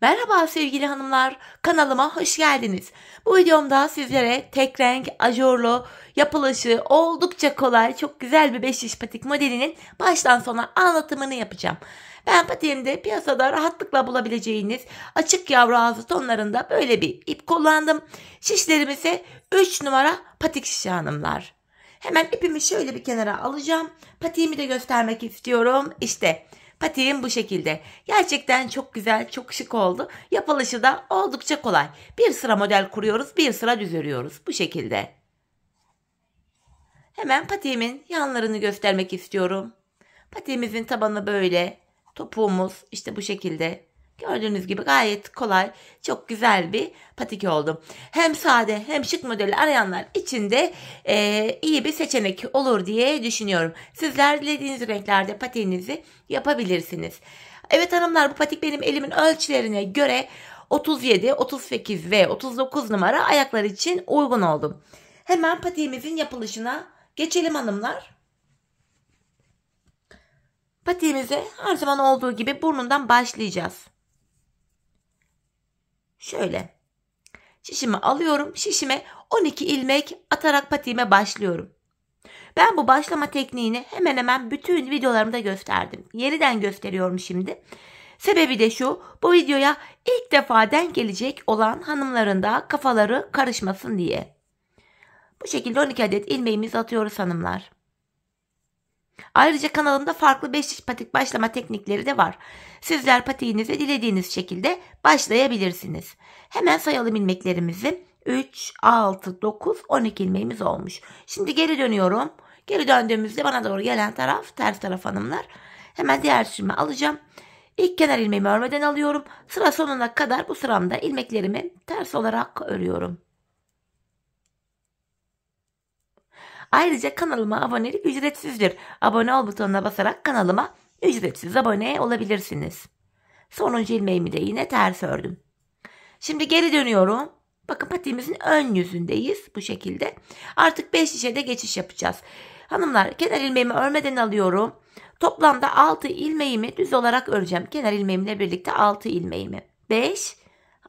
Merhaba sevgili hanımlar, kanalıma hoş geldiniz. Bu videomda sizlere tek renk, ajorlu yapılışı oldukça kolay, çok güzel bir 5 iş patik modelinin baştan sona anlatımını yapacağım. Ben patiğimde piyasada rahatlıkla bulabileceğiniz açık yavru ağzı tonlarında böyle bir ip kullandım. Şişlerim ise 3 numara patik şişi hanımlar. Hemen ipimi şöyle bir kenara alacağım. Patiğimi de göstermek istiyorum. İşte Patiğim bu şekilde. Gerçekten çok güzel, çok şık oldu. Yapılışı da oldukça kolay. Bir sıra model kuruyoruz, bir sıra düz örüyoruz. Bu şekilde. Hemen patiğimin yanlarını göstermek istiyorum. Patiğimizin tabanı böyle. Topuğumuz işte bu şekilde. Gördüğünüz gibi gayet kolay, çok güzel bir patik oldu. Hem sade hem şık modeli arayanlar için de e, iyi bir seçenek olur diye düşünüyorum. Sizler dilediğiniz renklerde patiğinizi yapabilirsiniz. Evet hanımlar bu patik benim elimin ölçülerine göre 37, 38 ve 39 numara ayaklar için uygun oldu. Hemen patiğimizin yapılışına geçelim hanımlar. Patiğimize her zaman olduğu gibi burnundan başlayacağız. Şöyle. Şişimi alıyorum. Şişime 12 ilmek atarak patiğime başlıyorum. Ben bu başlama tekniğini hemen hemen bütün videolarımda gösterdim. Yeniden gösteriyorum şimdi. Sebebi de şu, bu videoya ilk defa denk gelecek olan hanımların da kafaları karışmasın diye. Bu şekilde 12 adet ilmeğimizi atıyoruz hanımlar. Ayrıca kanalımda farklı 5 iş patik başlama teknikleri de var. Sizler patiğinize dilediğiniz şekilde başlayabilirsiniz. Hemen sayalım ilmeklerimizi. 3, 6, 9, 12 ilmeğimiz olmuş. Şimdi geri dönüyorum. Geri döndüğümüzde bana doğru gelen taraf ters taraf hanımlar. Hemen diğer sürümü alacağım. İlk kenar ilmeğimi örmeden alıyorum. Sıra sonuna kadar bu sıramda ilmeklerimi ters olarak örüyorum. Ayrıca kanalıma abonelik ücretsizdir. Abone ol butonuna basarak kanalıma ücretsiz abone olabilirsiniz. Sonuncu ilmeğimi de yine ters ördüm. Şimdi geri dönüyorum. Bakın patiğimizin ön yüzündeyiz bu şekilde. Artık 5 şişe de geçiş yapacağız. Hanımlar kenar ilmeğimi örmeden alıyorum. Toplamda 6 ilmeğimi düz olarak öreceğim. Kenar ilmeğimle birlikte 6 ilmeğimi. 5,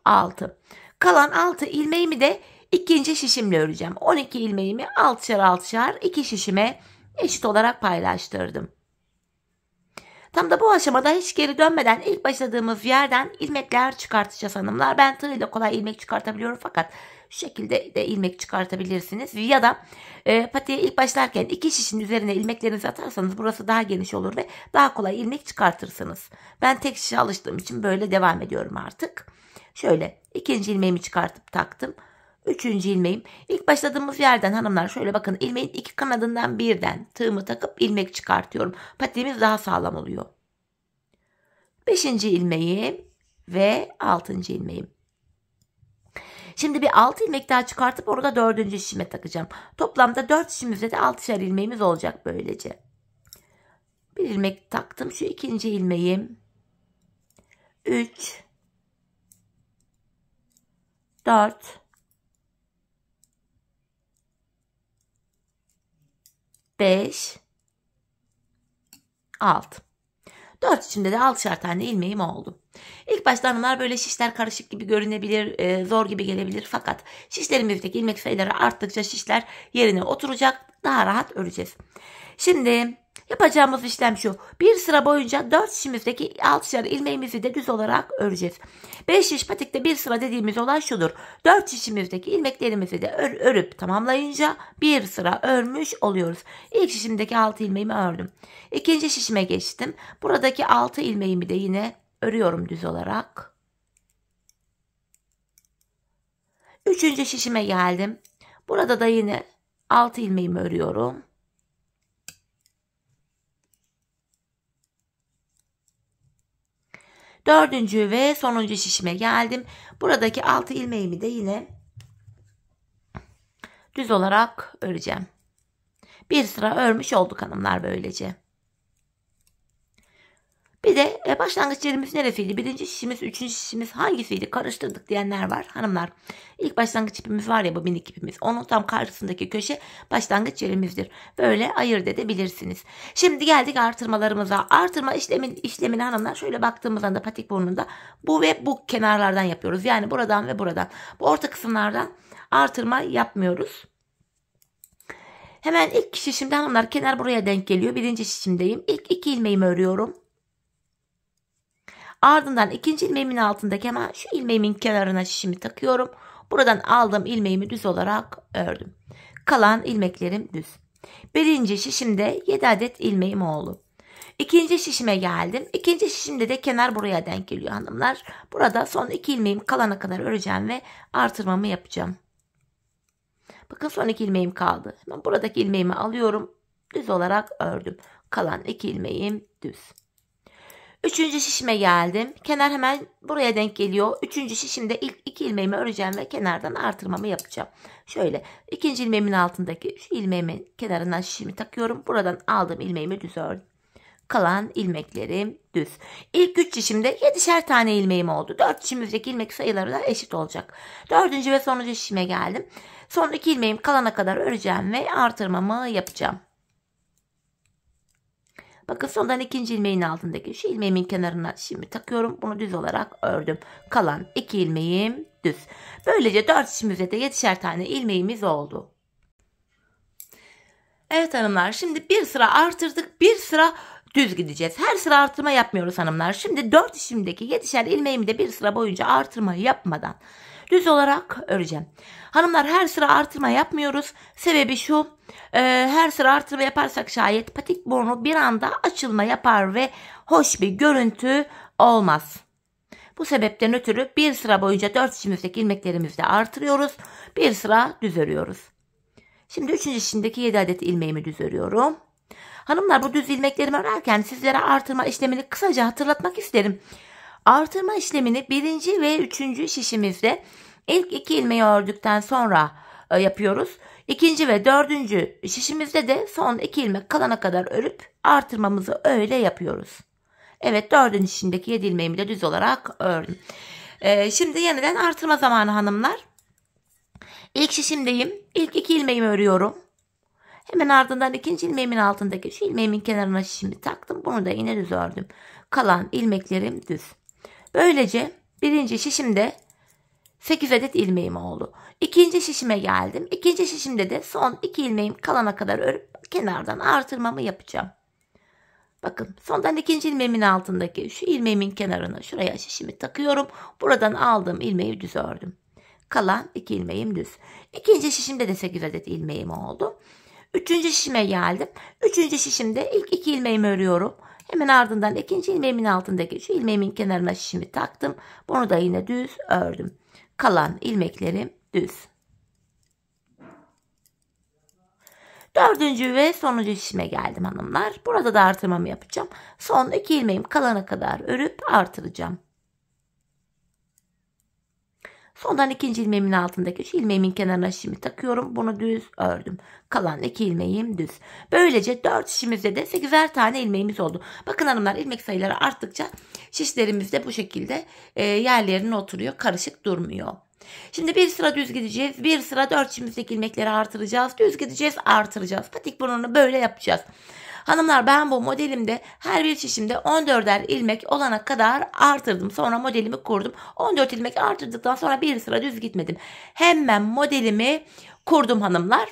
6. Kalan 6 ilmeğimi de ikinci şişimle öreceğim. 12 ilmeğimi altışar altışar iki şişime eşit olarak paylaştırdım. Tam da bu aşamada hiç geri dönmeden ilk başladığımız yerden ilmekler çıkartacağız hanımlar. Ben tığ ile kolay ilmek çıkartabiliyorum fakat şu şekilde de ilmek çıkartabilirsiniz. Ya da e, patiye ilk başlarken iki şişin üzerine ilmeklerinizi atarsanız burası daha geniş olur ve daha kolay ilmek çıkartırsınız. Ben tek şişe alıştığım için böyle devam ediyorum artık. Şöyle ikinci ilmeğimi çıkartıp taktım. Üçüncü ilmeğim. İlk başladığımız yerden hanımlar şöyle bakın ilmeğin iki kanadından birden tığımı takıp ilmek çıkartıyorum. Patiğimiz daha sağlam oluyor. Beşinci ilmeğim ve altıncı ilmeğim. Şimdi bir 6 ilmek daha çıkartıp orada dördüncü şişime takacağım. Toplamda dört şişimizde de 6'şer ilmeğimiz olacak böylece. Bir ilmek taktım. Şu ikinci ilmeğim. Üç, dört. 5, 6. 4 içinde de 6'şar tane ilmeğim oldu. İlk başta hanımlar böyle şişler karışık gibi görünebilir, e, zor gibi gelebilir. Fakat şişlerimizdeki ilmek sayıları arttıkça şişler yerine oturacak. Daha rahat öreceğiz. Şimdi Yapacağımız işlem şu. Bir sıra boyunca 4 şişimizdeki 6 ilmeğimizi de düz olarak öreceğiz. 5 şiş patikte bir sıra dediğimiz olay şudur. 4 şişimizdeki ilmeklerimizi de ör, örüp tamamlayınca bir sıra örmüş oluyoruz. İlk şişimdeki 6 ilmeğimi ördüm. İkinci şişime geçtim. Buradaki 6 ilmeğimi de yine örüyorum düz olarak. Üçüncü şişime geldim. Burada da yine 6 ilmeğimi örüyorum. Dördüncü ve sonuncu şişime geldim. Buradaki altı ilmeğimi de yine düz olarak öreceğim. Bir sıra örmüş olduk hanımlar böylece. Bir de e, başlangıç yerimiz neresiydi? Birinci şişimiz, üçüncü şişimiz hangisiydi? Karıştırdık diyenler var. Hanımlar İlk başlangıç ipimiz var ya bu minik ipimiz. Onun tam karşısındaki köşe başlangıç yerimizdir. Böyle ayırt edebilirsiniz. Şimdi geldik artırmalarımıza. Artırma işlemin, işlemini hanımlar şöyle baktığımız anda patik burnunda bu ve bu kenarlardan yapıyoruz. Yani buradan ve buradan. Bu orta kısımlardan artırma yapmıyoruz. Hemen ilk şişimde hanımlar kenar buraya denk geliyor. Birinci şişimdeyim. İlk iki ilmeğimi örüyorum. Ardından ikinci ilmeğimin altındaki hemen şu ilmeğimin kenarına şişimi takıyorum. Buradan aldığım ilmeğimi düz olarak ördüm. Kalan ilmeklerim düz. Birinci şişimde 7 adet ilmeğim oldu. İkinci şişime geldim. İkinci şişimde de kenar buraya denk geliyor hanımlar. Burada son iki ilmeğim kalana kadar öreceğim ve artırmamı yapacağım. Bakın son iki ilmeğim kaldı. Hemen buradaki ilmeğimi alıyorum. Düz olarak ördüm. Kalan iki ilmeğim düz. Üçüncü şişime geldim. Kenar hemen buraya denk geliyor. Üçüncü şişimde ilk iki ilmeğimi öreceğim ve kenardan artırmamı yapacağım. Şöyle ikinci ilmeğimin altındaki şu ilmeğimin kenarından şişimi takıyorum. Buradan aldığım ilmeğimi düz ördüm. Kalan ilmeklerim düz. İlk 3 şişimde yedişer tane ilmeğim oldu. Dört şişimizdeki ilmek sayıları da eşit olacak. 4. ve sonuncu şişime geldim. Son 2 ilmeğim kalana kadar öreceğim ve artırmamı yapacağım. Bakın sondan ikinci ilmeğin altındaki şu ilmeğimin kenarına şimdi takıyorum. Bunu düz olarak ördüm. Kalan iki ilmeğim düz. Böylece dört işimize de yetişer tane ilmeğimiz oldu. Evet hanımlar şimdi bir sıra artırdık bir sıra düz gideceğiz. Her sıra artırma yapmıyoruz hanımlar. Şimdi dört işimdeki yetişen ilmeğimi de bir sıra boyunca artırma yapmadan düz olarak öreceğim. Hanımlar her sıra artırma yapmıyoruz. Sebebi şu e, her sıra artırma yaparsak şayet patik burnu bir anda açılma yapar ve hoş bir görüntü olmaz. Bu sebepten ötürü bir sıra boyunca 4 içimizdeki ilmeklerimizde artırıyoruz. Bir sıra düz örüyoruz. Şimdi 3. işindeki 7 adet ilmeğimi düz örüyorum. Hanımlar bu düz ilmeklerimi örerken sizlere artırma işlemini kısaca hatırlatmak isterim. Artırma işlemini birinci ve üçüncü şişimizde ilk iki ilmeği ördükten sonra e, yapıyoruz. İkinci ve dördüncü şişimizde de son iki ilmek kalana kadar örüp artırmamızı öyle yapıyoruz. Evet dördüncü şişimdeki yedi ilmeğimi de düz olarak ördüm. Ee, şimdi yeniden artırma zamanı hanımlar. İlk şişimdeyim. İlk iki ilmeğimi örüyorum. Hemen ardından ikinci ilmeğimin altındaki şu ilmeğimin kenarına şişimi taktım. Bunu da yine düz ördüm. Kalan ilmeklerim düz. Böylece birinci şişimde 8 adet ilmeğim oldu. İkinci şişime geldim. İkinci şişimde de son 2 ilmeğim kalana kadar örüp kenardan artırmamı yapacağım. Bakın sondan ikinci ilmeğimin altındaki şu ilmeğimin kenarına şuraya şişimi takıyorum. Buradan aldığım ilmeği düz ördüm. Kalan iki ilmeğim düz. İkinci şişimde de 8 adet ilmeğim oldu. Üçüncü şişime geldim. Üçüncü şişimde ilk iki ilmeğimi örüyorum. Hemen ardından ikinci ilmeğimin altındaki şu ilmeğimin kenarına şişimi taktım. Bunu da yine düz ördüm. Kalan ilmeklerim düz. Dördüncü ve sonuncu şişime geldim hanımlar. Burada da artırmamı yapacağım. Son iki ilmeğim kalana kadar örüp artıracağım. Sondan ikinci ilmeğimin altındaki şu ilmeğimin kenarına şişimi takıyorum. Bunu düz ördüm. Kalan iki ilmeğim düz. Böylece dört şişimizde de sekizer tane ilmeğimiz oldu. Bakın hanımlar ilmek sayıları arttıkça şişlerimiz de bu şekilde e, yerlerine oturuyor. Karışık durmuyor. Şimdi bir sıra düz gideceğiz. Bir sıra dört şişimizdeki ilmekleri artıracağız. Düz gideceğiz artıracağız. Patik burnunu böyle yapacağız. Hanımlar ben bu modelimde her bir şişimde 14'er ilmek olana kadar artırdım. Sonra modelimi kurdum. 14 ilmek artırdıktan sonra bir sıra düz gitmedim. Hemen modelimi kurdum hanımlar.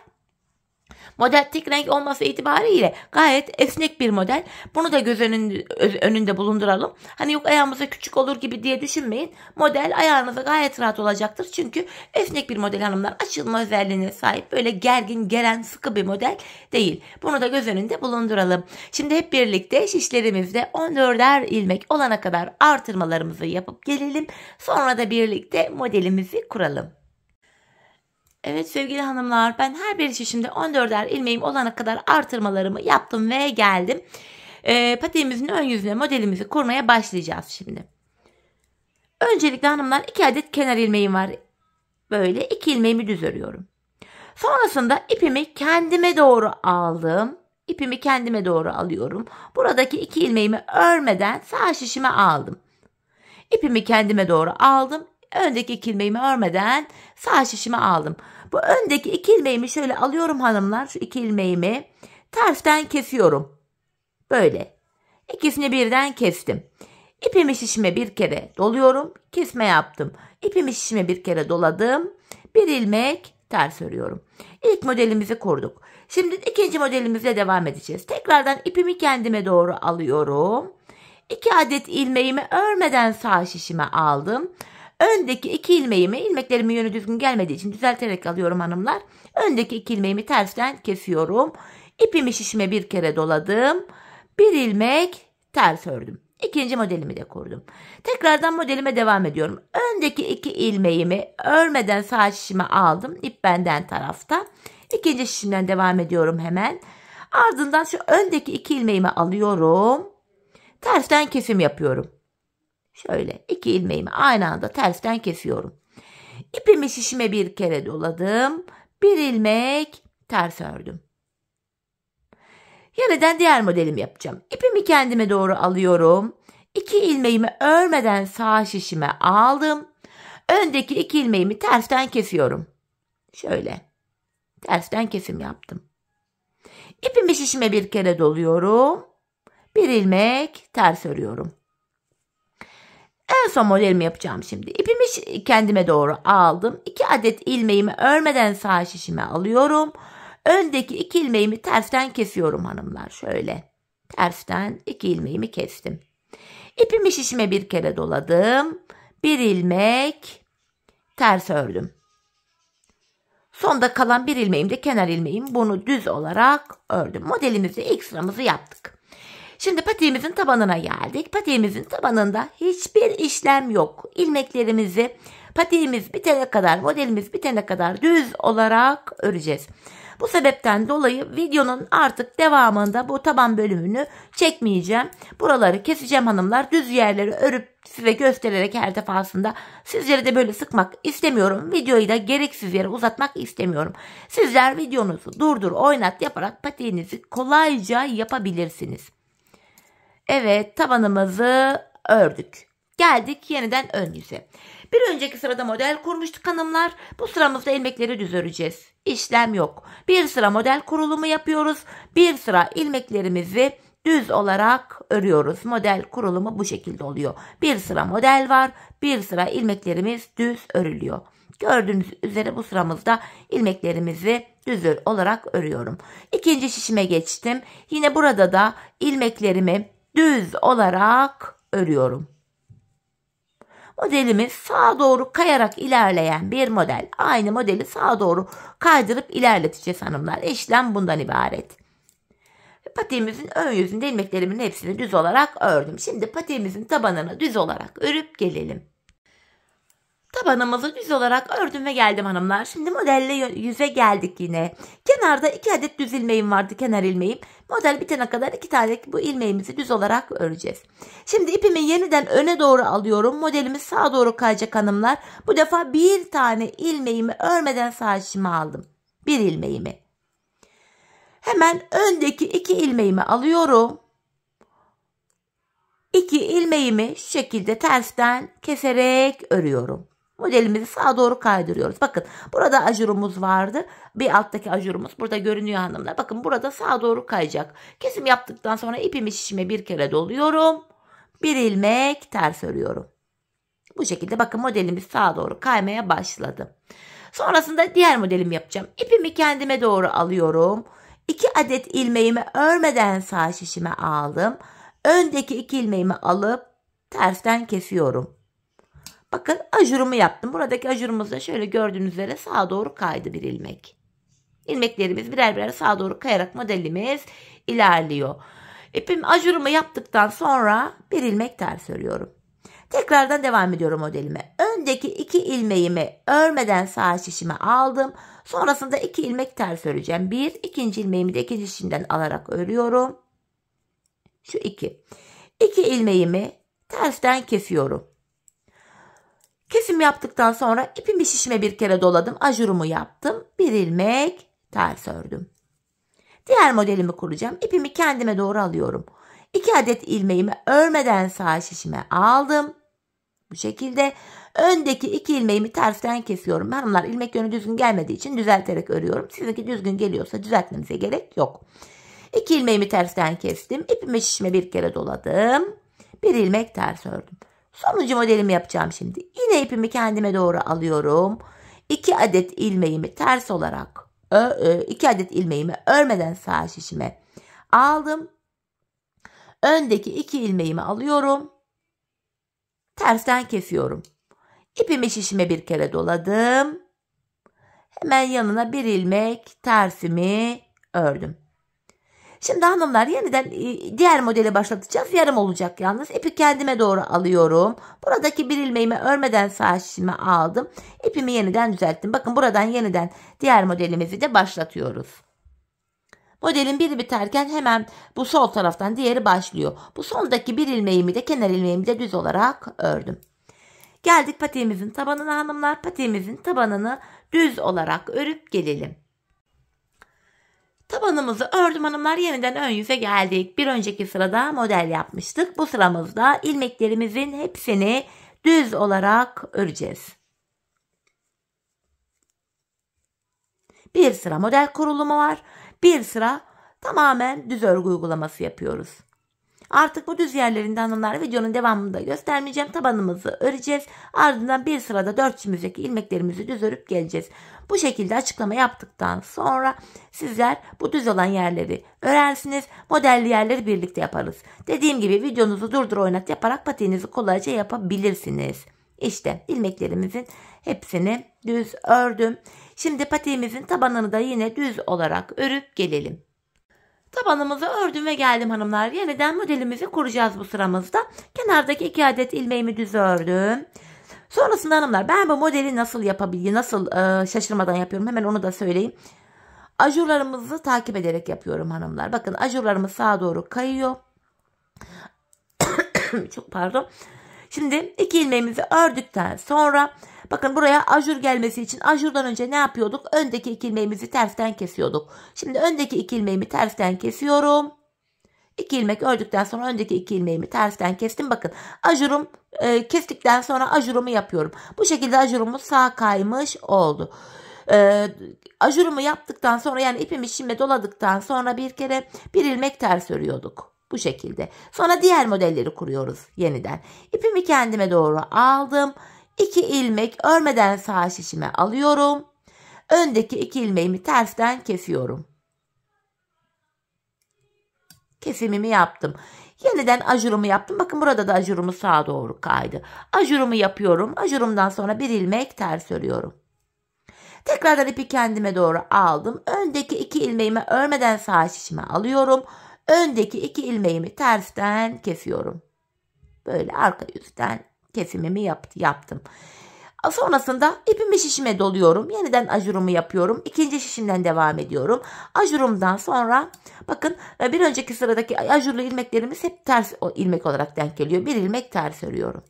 Model tek renk olması itibariyle gayet esnek bir model. Bunu da göz önünde, önünde bulunduralım. Hani yok ayağımıza küçük olur gibi diye düşünmeyin. Model ayağınıza gayet rahat olacaktır. Çünkü esnek bir model hanımlar açılma özelliğine sahip. Böyle gergin, gelen sıkı bir model değil. Bunu da göz önünde bulunduralım. Şimdi hep birlikte şişlerimizde 14'er ilmek olana kadar artırmalarımızı yapıp gelelim. Sonra da birlikte modelimizi kuralım. Evet sevgili hanımlar ben her bir şişimde 14'er ilmeğim olana kadar artırmalarımı yaptım ve geldim. E, patiğimizin ön yüzüne modelimizi kurmaya başlayacağız şimdi. Öncelikle hanımlar 2 adet kenar ilmeğim var. Böyle 2 ilmeğimi düz örüyorum. Sonrasında ipimi kendime doğru aldım. İpimi kendime doğru alıyorum. Buradaki iki ilmeğimi örmeden sağ şişime aldım. İpimi kendime doğru aldım. Öndeki ilmeğimi örmeden sağ şişime aldım. Bu öndeki iki ilmeğimi şöyle alıyorum hanımlar. Şu iki ilmeğimi tersten kesiyorum. Böyle. İkisini birden kestim. İpimi şişime bir kere doluyorum. Kesme yaptım. İpimi şişime bir kere doladım. Bir ilmek ters örüyorum. İlk modelimizi kurduk. Şimdi ikinci modelimizle devam edeceğiz. Tekrardan ipimi kendime doğru alıyorum. İki adet ilmeğimi örmeden sağ şişime aldım. Öndeki iki ilmeğimi, ilmeklerimin yönü düzgün gelmediği için düzelterek alıyorum hanımlar. Öndeki iki ilmeğimi tersten kesiyorum. İpimi şişime bir kere doladım. Bir ilmek ters ördüm. İkinci modelimi de kurdum. Tekrardan modelime devam ediyorum. Öndeki iki ilmeğimi örmeden sağ şişime aldım. İp benden tarafta. İkinci şişimden devam ediyorum hemen. Ardından şu öndeki iki ilmeğimi alıyorum. Tersten kesim yapıyorum. Şöyle iki ilmeğimi aynı anda tersten kesiyorum. İpimi şişime bir kere doladım. Bir ilmek ters ördüm. Yeniden diğer modelimi yapacağım. İpimi kendime doğru alıyorum. İki ilmeğimi örmeden sağ şişime aldım. Öndeki iki ilmeğimi tersten kesiyorum. Şöyle. Tersten kesim yaptım. İpimi şişime bir kere doluyorum. Bir ilmek ters örüyorum. En son modelimi yapacağım şimdi. İpimi kendime doğru aldım. 2 adet ilmeğimi örmeden sağ şişime alıyorum. Öndeki iki ilmeğimi tersten kesiyorum hanımlar. Şöyle tersten iki ilmeğimi kestim. İpimi şişime bir kere doladım. Bir ilmek ters ördüm. Sonda kalan bir ilmeğim de kenar ilmeğim. Bunu düz olarak ördüm. Modelimizi ilk sıramızı yaptık. Şimdi patiğimizin tabanına geldik. Patiğimizin tabanında hiçbir işlem yok. İlmeklerimizi patiğimiz bitene kadar, modelimiz bitene kadar düz olarak öreceğiz. Bu sebepten dolayı videonun artık devamında bu taban bölümünü çekmeyeceğim. Buraları keseceğim hanımlar. Düz yerleri örüp size göstererek her defasında sizleri de böyle sıkmak istemiyorum. Videoyu da gereksiz yere uzatmak istemiyorum. Sizler videonuzu durdur, oynat yaparak patiğinizi kolayca yapabilirsiniz. Evet tabanımızı ördük. Geldik yeniden ön yüze. Bir önceki sırada model kurmuştuk hanımlar. Bu sıramızda ilmekleri düz öreceğiz. İşlem yok. Bir sıra model kurulumu yapıyoruz. Bir sıra ilmeklerimizi düz olarak örüyoruz. Model kurulumu bu şekilde oluyor. Bir sıra model var. Bir sıra ilmeklerimiz düz örülüyor. Gördüğünüz üzere bu sıramızda ilmeklerimizi düz olarak örüyorum. İkinci şişime geçtim. Yine burada da ilmeklerimi düz olarak örüyorum. Modelimiz sağa doğru kayarak ilerleyen bir model. Aynı modeli sağa doğru kaydırıp ilerleteceğiz hanımlar. İşlem bundan ibaret. Patiğimizin ön yüzünde ilmeklerimin hepsini düz olarak ördüm. Şimdi patiğimizin tabanını düz olarak örüp gelelim. Tabanımızı düz olarak ördüm ve geldim hanımlar. Şimdi modelle yüze geldik yine. Kenarda iki adet düz ilmeğim vardı kenar ilmeğim. Model bitene kadar iki tane bu ilmeğimizi düz olarak öreceğiz. Şimdi ipimi yeniden öne doğru alıyorum. Modelimiz sağa doğru kayacak hanımlar. Bu defa bir tane ilmeğimi örmeden sağ içime aldım. Bir ilmeğimi. Hemen öndeki iki ilmeğimi alıyorum. İki ilmeğimi şu şekilde tersten keserek örüyorum modelimizi sağa doğru kaydırıyoruz. Bakın burada ajurumuz vardı. Bir alttaki ajurumuz burada görünüyor hanımlar. Bakın burada sağa doğru kayacak. Kesim yaptıktan sonra ipimi şişime bir kere doluyorum. Bir ilmek ters örüyorum. Bu şekilde bakın modelimiz sağa doğru kaymaya başladı. Sonrasında diğer modelimi yapacağım. İpimi kendime doğru alıyorum. 2 adet ilmeğimi örmeden sağ şişime aldım. Öndeki 2 ilmeğimi alıp tersten kesiyorum. Bakın ajurumu yaptım. Buradaki ajurumuz da şöyle gördüğünüz üzere sağa doğru kaydı bir ilmek. İlmeklerimiz birer birer sağa doğru kayarak modelimiz ilerliyor. İpim ajurumu yaptıktan sonra bir ilmek ters örüyorum. Tekrardan devam ediyorum modelime. Öndeki iki ilmeğimi örmeden sağ şişime aldım. Sonrasında iki ilmek ters öreceğim. Bir, ikinci ilmeğimi de ikinci şişimden alarak örüyorum. Şu iki. İki ilmeğimi tersten kesiyorum. Kesim yaptıktan sonra ipimi şişime bir kere doladım. Ajurumu yaptım. Bir ilmek ters ördüm. Diğer modelimi kuracağım. İpimi kendime doğru alıyorum. 2 adet ilmeğimi örmeden sağ şişime aldım. Bu şekilde öndeki iki ilmeğimi tersten kesiyorum. Ben ilmek yönü düzgün gelmediği için düzelterek örüyorum. Sizinki düzgün geliyorsa düzeltmenize gerek yok. İki ilmeğimi tersten kestim. İpimi şişime bir kere doladım. Bir ilmek ters ördüm. Sonucu modelimi yapacağım şimdi. Yine ipimi kendime doğru alıyorum. 2 adet ilmeğimi ters olarak 2 adet ilmeğimi örmeden sağ şişime aldım. Öndeki 2 ilmeğimi alıyorum. Tersten kesiyorum. İpimi şişime bir kere doladım. Hemen yanına bir ilmek tersimi ördüm. Şimdi hanımlar yeniden e, diğer modele başlatacağız. Yarım olacak yalnız. İpi kendime doğru alıyorum. Buradaki bir ilmeğimi örmeden sağ şişime aldım. İpimi yeniden düzelttim. Bakın buradan yeniden diğer modelimizi de başlatıyoruz. Modelin biri biterken hemen bu sol taraftan diğeri başlıyor. Bu sondaki bir ilmeğimi de kenar ilmeğimi de düz olarak ördüm. Geldik patiğimizin tabanına hanımlar. Patiğimizin tabanını düz olarak örüp gelelim. Tabanımızı ördüm hanımlar yeniden ön yüze geldik. Bir önceki sırada model yapmıştık. Bu sıramızda ilmeklerimizin hepsini düz olarak öreceğiz. Bir sıra model kurulumu var. Bir sıra tamamen düz örgü uygulaması yapıyoruz. Artık bu düz yerlerinden anılar videonun devamında göstermeyeceğim. Tabanımızı öreceğiz. Ardından bir sırada dört dörtçümüzdeki ilmeklerimizi düz örüp geleceğiz. Bu şekilde açıklama yaptıktan sonra sizler bu düz olan yerleri örersiniz. Modelli yerleri birlikte yaparız. Dediğim gibi videonuzu durdur oynat yaparak patiğinizi kolayca yapabilirsiniz. İşte ilmeklerimizin hepsini düz ördüm. Şimdi patiğimizin tabanını da yine düz olarak örüp gelelim. Tabanımızı ördüm ve geldim hanımlar. Yeniden modelimizi kuracağız bu sıramızda. Kenardaki iki adet ilmeğimi düz ördüm. Sonrasında hanımlar ben bu modeli nasıl yapabiliyorum nasıl e, şaşırmadan yapıyorum hemen onu da söyleyeyim. Ajurlarımızı takip ederek yapıyorum hanımlar. Bakın ajurlarımız sağa doğru kayıyor. Çok pardon. Şimdi iki ilmeğimizi ördükten sonra Bakın buraya ajur gelmesi için ajurdan önce ne yapıyorduk? Öndeki iki tersten kesiyorduk. Şimdi öndeki iki tersten kesiyorum. İki ilmek ördükten sonra öndeki iki ilmeğimi tersten kestim. Bakın ajurum e, kestikten sonra ajurumu yapıyorum. Bu şekilde ajurumuz sağ kaymış oldu. E, ajurumu yaptıktan sonra yani ipimi şimdi doladıktan sonra bir kere bir ilmek ters örüyorduk. Bu şekilde. Sonra diğer modelleri kuruyoruz yeniden. İpimi kendime doğru aldım. 2 ilmek örmeden sağ şişime alıyorum. Öndeki 2 ilmeğimi tersten kesiyorum. Kesimimi yaptım. Yeniden ajurumu yaptım. Bakın burada da ajurumu sağa doğru kaydı. Ajurumu yapıyorum. Ajurumdan sonra bir ilmek ters örüyorum. Tekrardan ipi kendime doğru aldım. Öndeki iki ilmeğimi örmeden sağ şişime alıyorum. Öndeki iki ilmeğimi tersten kesiyorum. Böyle arka yüzden kesimimi yaptı, yaptım. Sonrasında ipimi şişime doluyorum. Yeniden ajurumu yapıyorum. İkinci şişimden devam ediyorum. Ajurumdan sonra bakın e, bir önceki sıradaki ajurlu ilmeklerimiz hep ters ilmek olarak denk geliyor. Bir ilmek ters örüyorum.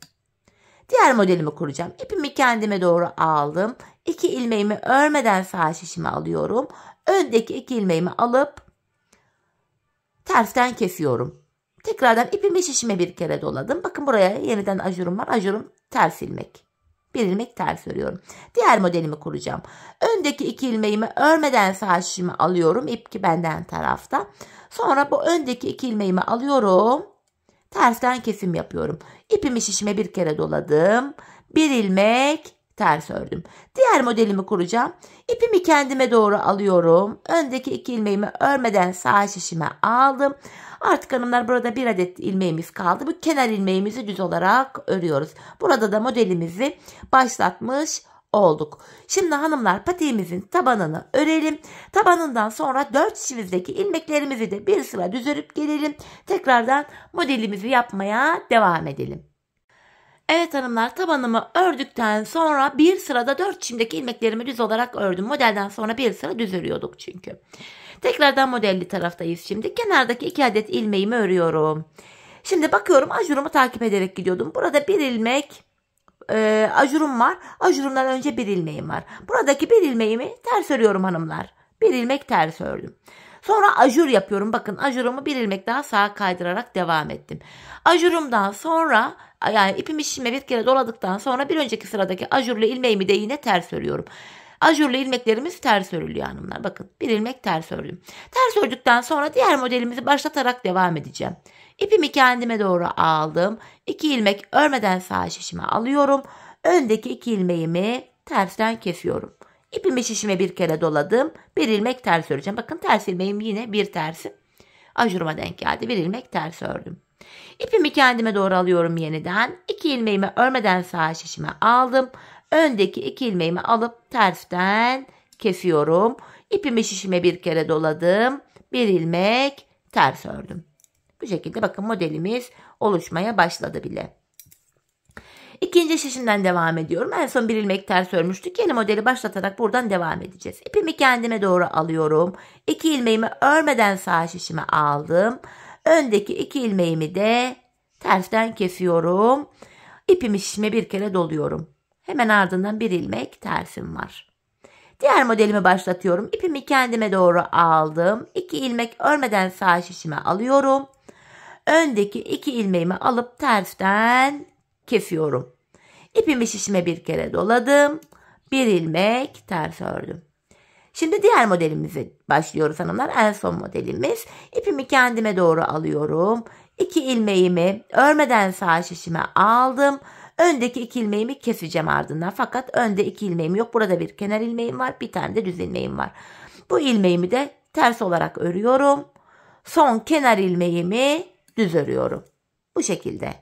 Diğer modelimi kuracağım. İpimi kendime doğru aldım. İki ilmeğimi örmeden sağ şişime alıyorum. Öndeki iki ilmeğimi alıp tersten kesiyorum. Tekrardan ipimi şişime bir kere doladım. Bakın buraya yeniden ajurum var. Ajurum ters ilmek. Bir ilmek ters örüyorum. Diğer modelimi kuracağım. Öndeki iki ilmeğimi örmeden sağ şişimi alıyorum. İp ki benden tarafta. Sonra bu öndeki iki ilmeğimi alıyorum. Tersten kesim yapıyorum. İpimi şişime bir kere doladım. Bir ilmek ters ördüm. Diğer modelimi kuracağım. İpimi kendime doğru alıyorum. Öndeki iki ilmeğimi örmeden sağ şişime aldım. Artık hanımlar burada bir adet ilmeğimiz kaldı. Bu kenar ilmeğimizi düz olarak örüyoruz. Burada da modelimizi başlatmış olduk. Şimdi hanımlar patiğimizin tabanını örelim. Tabanından sonra dört şivizdeki ilmeklerimizi de bir sıra düz örüp gelelim. Tekrardan modelimizi yapmaya devam edelim. Evet hanımlar tabanımı ördükten sonra bir sırada dört çimdeki ilmeklerimi düz olarak ördüm. Modelden sonra bir sıra düz örüyorduk çünkü. Tekrardan modelli taraftayız şimdi. Kenardaki iki adet ilmeğimi örüyorum. Şimdi bakıyorum ajurumu takip ederek gidiyordum. Burada bir ilmek e, ajurum var. Ajurumdan önce bir ilmeğim var. Buradaki bir ilmeğimi ters örüyorum hanımlar. Bir ilmek ters ördüm. Sonra ajur yapıyorum. Bakın ajurumu bir ilmek daha sağa kaydırarak devam ettim. Ajurumdan sonra yani ipimi şişime bir kere doladıktan sonra bir önceki sıradaki ajurlu ilmeğimi de yine ters örüyorum. Ajurlu ilmeklerimiz ters örülüyor hanımlar. Bakın bir ilmek ters örüyorum. Ters ördükten sonra diğer modelimizi başlatarak devam edeceğim. İpimi kendime doğru aldım. 2 ilmek örmeden sağ şişime alıyorum. Öndeki iki ilmeğimi tersten kesiyorum. İpimi şişime bir kere doladım. Bir ilmek ters öreceğim. Bakın ters ilmeğim yine bir tersi. Ajuruma denk geldi. Bir ilmek ters ördüm. İpimi kendime doğru alıyorum yeniden. İki ilmeğimi örmeden sağ şişime aldım öndeki iki ilmeğimi alıp tersten kesiyorum. İpimi şişime bir kere doladım. Bir ilmek ters ördüm. Bu şekilde bakın modelimiz oluşmaya başladı bile. İkinci şişimden devam ediyorum. En son bir ilmek ters örmüştük. Yeni modeli başlatarak buradan devam edeceğiz. İpimi kendime doğru alıyorum. İki ilmeğimi örmeden sağ şişime aldım. Öndeki iki ilmeğimi de tersten kesiyorum. İpimi şişime bir kere doluyorum. Hemen ardından bir ilmek tersim var. Diğer modelimi başlatıyorum. İpimi kendime doğru aldım. 2 ilmek örmeden sağ şişime alıyorum. Öndeki 2 ilmeğimi alıp tersten kesiyorum. İpimi şişime bir kere doladım. Bir ilmek ters ördüm. Şimdi diğer modelimize başlıyoruz hanımlar. En son modelimiz. İpimi kendime doğru alıyorum. 2 ilmeğimi örmeden sağ şişime aldım. Öndeki iki ilmeğimi keseceğim ardından. Fakat önde iki ilmeğim yok. Burada bir kenar ilmeğim var. Bir tane de düz ilmeğim var. Bu ilmeğimi de ters olarak örüyorum. Son kenar ilmeğimi düz örüyorum. Bu şekilde.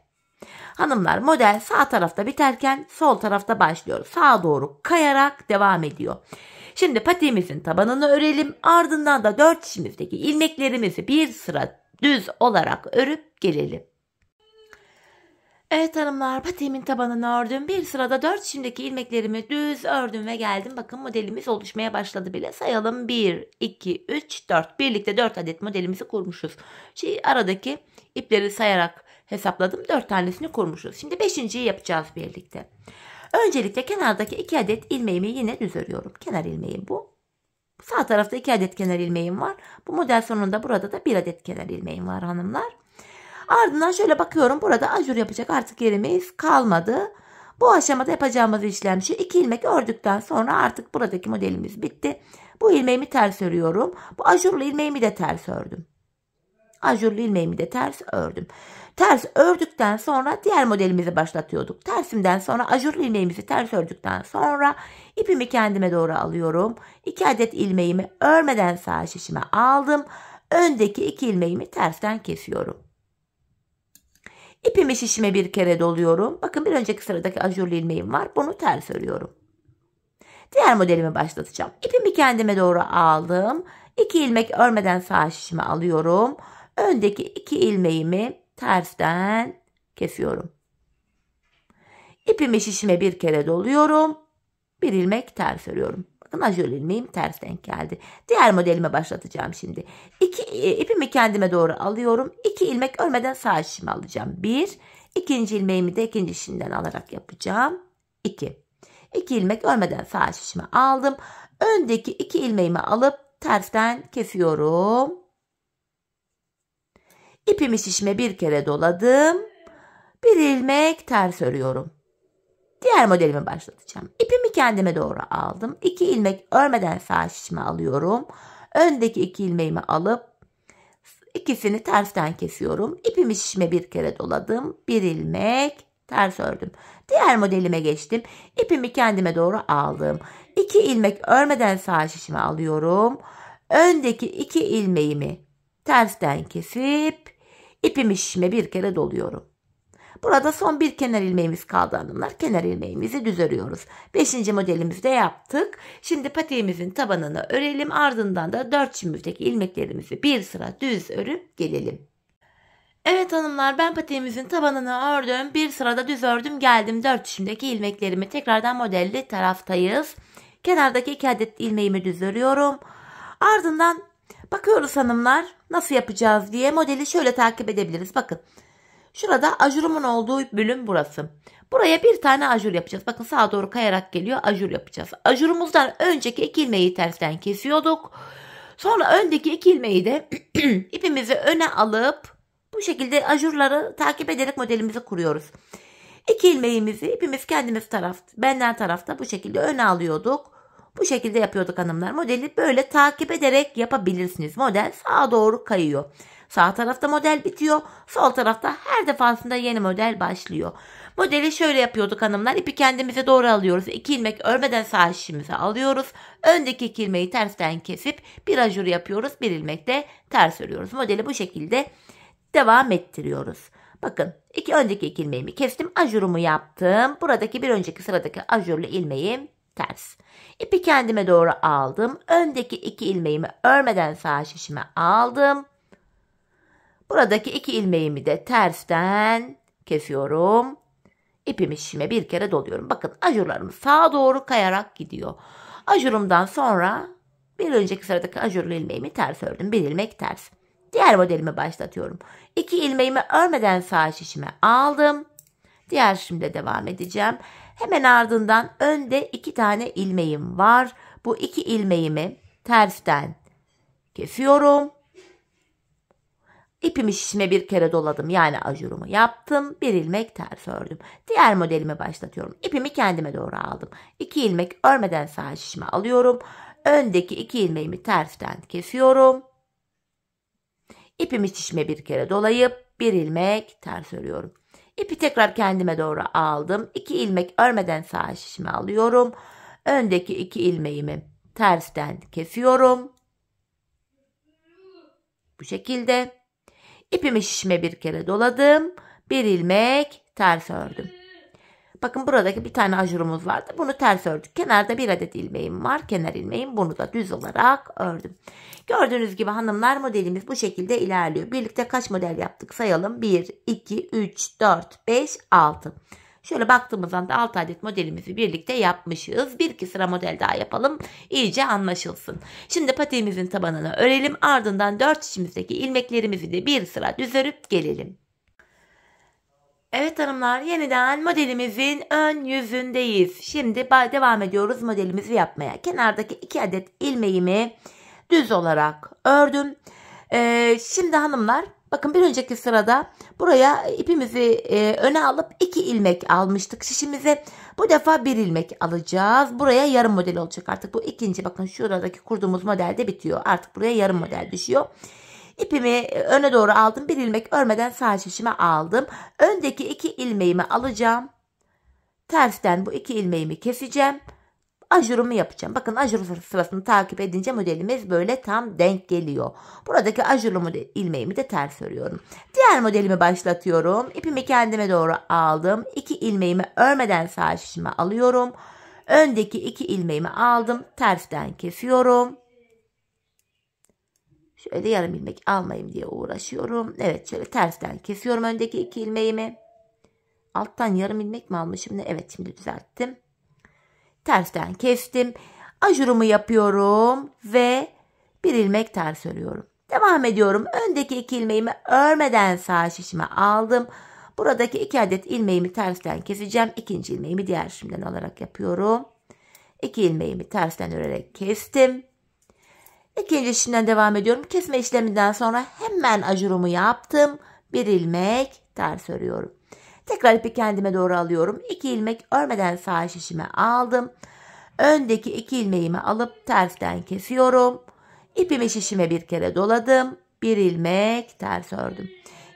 Hanımlar model sağ tarafta biterken sol tarafta başlıyor. Sağa doğru kayarak devam ediyor. Şimdi patiğimizin tabanını örelim. Ardından da dört dişimizdeki ilmeklerimizi bir sıra düz olarak örüp gelelim. Evet hanımlar patiğimin tabanını ördüm. Bir sırada 4 şimdiki ilmeklerimi düz ördüm ve geldim. Bakın modelimiz oluşmaya başladı bile. Sayalım 1, 2, 3, 4. Birlikte 4 adet modelimizi kurmuşuz. Şey, aradaki ipleri sayarak hesapladım. 4 tanesini kurmuşuz. Şimdi 5.yi yapacağız birlikte. Öncelikle kenardaki 2 adet ilmeğimi yine düz örüyorum. Kenar ilmeğim bu. Sağ tarafta 2 adet kenar ilmeğim var. Bu model sonunda burada da 1 adet kenar ilmeğim var hanımlar. Ardından şöyle bakıyorum burada ajur yapacak artık yerimiz kalmadı. Bu aşamada yapacağımız işlem şu iki ilmek ördükten sonra artık buradaki modelimiz bitti. Bu ilmeğimi ters örüyorum. Bu ajurlu ilmeğimi de ters ördüm. Ajurlu ilmeğimi de ters ördüm. Ters ördükten sonra diğer modelimizi başlatıyorduk. Tersimden sonra ajurlu ilmeğimizi ters ördükten sonra ipimi kendime doğru alıyorum. 2 adet ilmeğimi örmeden sağ şişime aldım. Öndeki iki ilmeğimi tersten kesiyorum. İpimi şişime bir kere doluyorum. Bakın bir önceki sıradaki ajurlu ilmeğim var. Bunu ters örüyorum. Diğer modelimi başlatacağım. İpimi kendime doğru aldım. 2 ilmek örmeden sağ şişime alıyorum. Öndeki iki ilmeğimi tersten kesiyorum. İpimi şişime bir kere doluyorum. Bir ilmek ters örüyorum. Bakın aj ilmeğim ters denk geldi. Diğer modelime başlatacağım şimdi. İki, e, ipimi kendime doğru alıyorum. İki ilmek örmeden sağ şişimi alacağım. Bir. İkinci ilmeğimi de ikinci şişimden alarak yapacağım. İki. İki ilmek örmeden sağ şişimi aldım. Öndeki iki ilmeğimi alıp tersten kesiyorum. İpimi şişime bir kere doladım. Bir ilmek ters örüyorum. Diğer modelimi başlatacağım. İpimi kendime doğru aldım. 2 ilmek örmeden sağ şişime alıyorum. Öndeki iki ilmeğimi alıp ikisini tersten kesiyorum. İpimi şişime bir kere doladım. Bir ilmek ters ördüm. Diğer modelime geçtim. İpimi kendime doğru aldım. 2 ilmek örmeden sağ şişime alıyorum. Öndeki iki ilmeğimi tersten kesip ipimi şişime bir kere doluyorum. Burada son bir kenar ilmeğimiz kaldı hanımlar. Kenar ilmeğimizi düz örüyoruz. Beşinci de yaptık. Şimdi patiğimizin tabanını örelim. Ardından da dört çimüfteki ilmeklerimizi bir sıra düz örüp gelelim. Evet hanımlar ben patiğimizin tabanını ördüm. Bir sırada düz ördüm geldim. Dört çimdeki ilmeklerimi tekrardan modelli taraftayız. Kenardaki iki adet ilmeğimi düz örüyorum. Ardından bakıyoruz hanımlar nasıl yapacağız diye modeli şöyle takip edebiliriz. Bakın Şurada ajurumun olduğu bölüm burası. Buraya bir tane ajur yapacağız. Bakın sağa doğru kayarak geliyor ajur yapacağız. Ajurumuzdan önceki iki ilmeği tersten kesiyorduk. Sonra öndeki iki ilmeği de ipimizi öne alıp bu şekilde ajurları takip ederek modelimizi kuruyoruz. İki ilmeğimizi ipimiz kendimiz taraf, benden tarafta bu şekilde öne alıyorduk. Bu şekilde yapıyorduk hanımlar. Modeli böyle takip ederek yapabilirsiniz. Model sağa doğru kayıyor. Sağ tarafta model bitiyor. Sol tarafta her defasında yeni model başlıyor. Modeli şöyle yapıyorduk hanımlar. İpi kendimize doğru alıyoruz. İki ilmek örmeden sağ şişimize alıyoruz. Öndeki iki ilmeği tersten kesip bir ajur yapıyoruz. Bir ilmek de ters örüyoruz. Modeli bu şekilde devam ettiriyoruz. Bakın iki öndeki iki ilmeğimi kestim. Ajurumu yaptım. Buradaki bir önceki sıradaki ajurlu ilmeğim ters. İpi kendime doğru aldım. Öndeki iki ilmeğimi örmeden sağ şişime aldım. Buradaki iki ilmeğimi de tersten kesiyorum. İpimi şişime bir kere doluyorum. Bakın ajurlarım sağa doğru kayarak gidiyor. Ajurumdan sonra bir önceki sıradaki ajurlu ilmeğimi ters ördüm. Bir ilmek ters. Diğer modelimi başlatıyorum. İki ilmeğimi örmeden sağ şişime aldım. Diğer şişimde devam edeceğim. Hemen ardından önde iki tane ilmeğim var. Bu iki ilmeğimi tersten kesiyorum. İpimi şişime bir kere doladım yani ajurumu yaptım. Bir ilmek ters ördüm. Diğer modelime başlatıyorum. İpimi kendime doğru aldım. İki ilmek örmeden sağ şişime alıyorum. Öndeki iki ilmeğimi tersten kesiyorum. İpimi şişime bir kere dolayıp bir ilmek ters örüyorum. İpi tekrar kendime doğru aldım. İki ilmek örmeden sağ şişime alıyorum. Öndeki iki ilmeğimi tersten kesiyorum. Bu şekilde. İpimi şişime bir kere doladım. Bir ilmek ters ördüm. Bakın buradaki bir tane ajurumuz vardı. Bunu ters ördük. Kenarda bir adet ilmeğim var. Kenar ilmeğim. Bunu da düz olarak ördüm. Gördüğünüz gibi hanımlar modelimiz bu şekilde ilerliyor. Birlikte kaç model yaptık sayalım. 1, 2, 3, 4, 5, 6. Şöyle baktığımız anda 6 adet modelimizi birlikte yapmışız. Bir iki sıra model daha yapalım. iyice anlaşılsın. Şimdi patiğimizin tabanını örelim. Ardından 4 içimizdeki ilmeklerimizi de bir sıra düz örüp gelelim. Evet hanımlar yeniden modelimizin ön yüzündeyiz. Şimdi devam ediyoruz modelimizi yapmaya. Kenardaki 2 adet ilmeğimi düz olarak ördüm. Ee, şimdi hanımlar Bakın bir önceki sırada buraya e, ipimizi e, öne alıp 2 ilmek almıştık şişimize. Bu defa 1 ilmek alacağız. Buraya yarım model olacak artık. Bu ikinci bakın şuradaki kurduğumuz modelde bitiyor. Artık buraya yarım model düşüyor. İpimi e, öne doğru aldım. Bir ilmek örmeden sağ şişime aldım. Öndeki iki ilmeğimi alacağım. Tersten bu iki ilmeğimi keseceğim ajurumu yapacağım. Bakın ajur sırasını takip edince modelimiz böyle tam denk geliyor. Buradaki ajurumu ilmeğimi de ters örüyorum. Diğer modelimi başlatıyorum. İpimi kendime doğru aldım. İki ilmeğimi örmeden sağ şişime alıyorum. Öndeki iki ilmeğimi aldım. Tersten kesiyorum. Şöyle yarım ilmek almayayım diye uğraşıyorum. Evet şöyle tersten kesiyorum öndeki iki ilmeğimi. Alttan yarım ilmek mi almışım? Ne? Evet şimdi düzelttim tersten kestim. Ajurumu yapıyorum ve bir ilmek ters örüyorum. Devam ediyorum. Öndeki iki ilmeğimi örmeden sağ şişime aldım. Buradaki iki adet ilmeğimi tersten keseceğim. İkinci ilmeğimi diğer şişimden alarak yapıyorum. İki ilmeğimi tersten örerek kestim. İkinci şişimden devam ediyorum. Kesme işleminden sonra hemen ajurumu yaptım. Bir ilmek ters örüyorum. Tekrar ipi kendime doğru alıyorum. 2 ilmek örmeden sağ şişime aldım. Öndeki 2 ilmeğimi alıp tersten kesiyorum. İpimi şişime bir kere doladım. 1 ilmek ters ördüm.